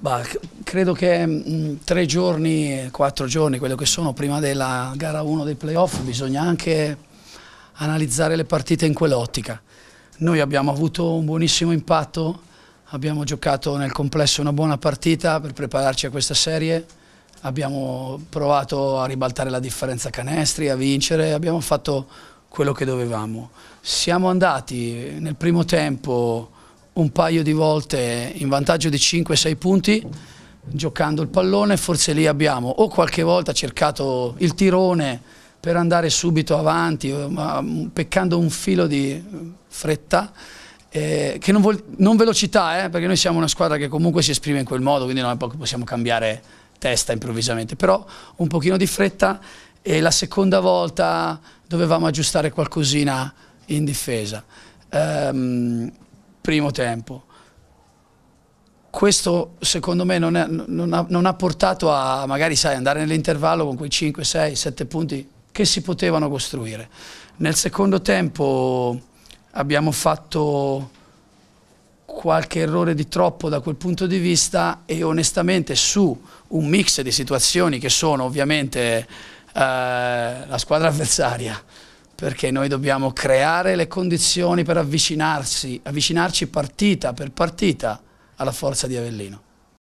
Bah, credo che mh, mm, tre giorni, quattro giorni, quello che sono prima della gara 1 dei playoff, bisogna anche analizzare le partite in quell'ottica. Noi abbiamo avuto un buonissimo impatto, abbiamo giocato nel complesso una buona partita per prepararci a questa serie, abbiamo provato a ribaltare la differenza canestri, a vincere, abbiamo fatto quello che dovevamo. Siamo andati nel primo tempo un paio di volte in vantaggio di 5-6 punti giocando il pallone, forse lì abbiamo o qualche volta cercato il tirone per andare subito avanti, eh, ma mm, peccando un filo di eh, fretta, eh, che non, vuol, non velocità, eh, perché noi siamo una squadra che comunque si esprime in quel modo, quindi non possiamo cambiare testa improvvisamente, però un pochino di fretta e la seconda volta dovevamo aggiustare qualcosina in difesa. Um, primo tempo. Questo secondo me non, è, non, ha, non ha, portato a magari sai, andare nell'intervallo con quei 5, 6, 7 punti che si potevano costruire. Nel secondo tempo abbiamo fatto qualche errore di troppo da quel punto di vista e onestamente su un mix di situazioni che sono ovviamente eh, la squadra avversaria, perché noi dobbiamo creare le condizioni per avvicinarsi, avvicinarci partita per partita alla forza di Avellino.